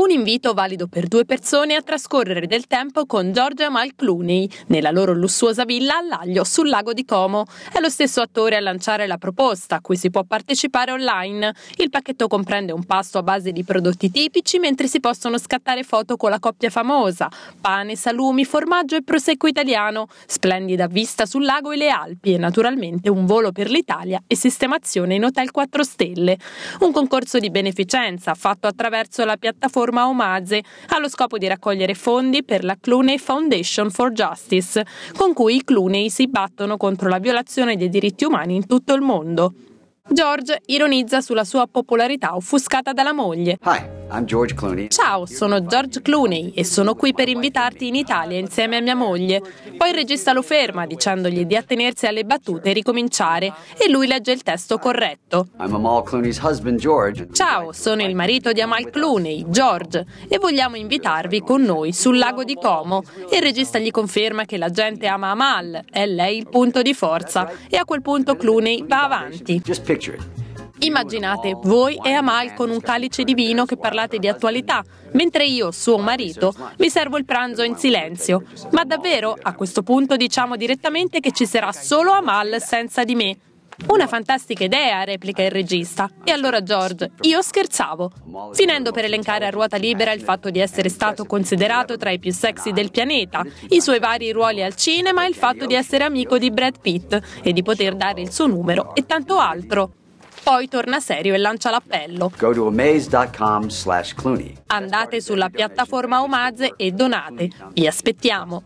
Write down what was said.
Un invito valido per due persone a trascorrere del tempo con Giorgia Mal Clooney nella loro lussuosa villa all'Aglio sul lago di Como. È lo stesso attore a lanciare la proposta a cui si può partecipare online. Il pacchetto comprende un pasto a base di prodotti tipici mentre si possono scattare foto con la coppia famosa, pane, salumi, formaggio e prosecco italiano, splendida vista sul lago e le Alpi e naturalmente un volo per l'Italia e sistemazione in Hotel 4 Stelle. Un concorso di beneficenza fatto attraverso la piattaforma piattaforma Omaze, allo scopo di raccogliere fondi per la Clooney Foundation for Justice, con cui i Clooney si battono contro la violazione dei diritti umani in tutto il mondo. George ironizza sulla sua popolarità offuscata dalla moglie. Hi. Ciao, sono George Clooney e sono qui per invitarti in Italia insieme a mia moglie. Poi il regista lo ferma dicendogli di attenersi alle battute e ricominciare e lui legge il testo corretto. Ciao, sono il marito di Amal Clooney, George, e vogliamo invitarvi con noi sul lago di Como. Il regista gli conferma che la gente ama Amal, è lei il punto di forza e a quel punto Clooney va avanti. Just picture it. Immaginate voi e Amal con un calice di vino che parlate di attualità, mentre io, suo marito, mi servo il pranzo in silenzio. Ma davvero, a questo punto diciamo direttamente che ci sarà solo Amal senza di me. Una fantastica idea, replica il regista. E allora George, io scherzavo. Finendo per elencare a ruota libera il fatto di essere stato considerato tra i più sexy del pianeta, i suoi vari ruoli al cinema, il fatto di essere amico di Brad Pitt e di poter dare il suo numero e tanto altro poi torna serio e lancia l'appello. Andate sulla piattaforma Omaze e donate. Vi aspettiamo.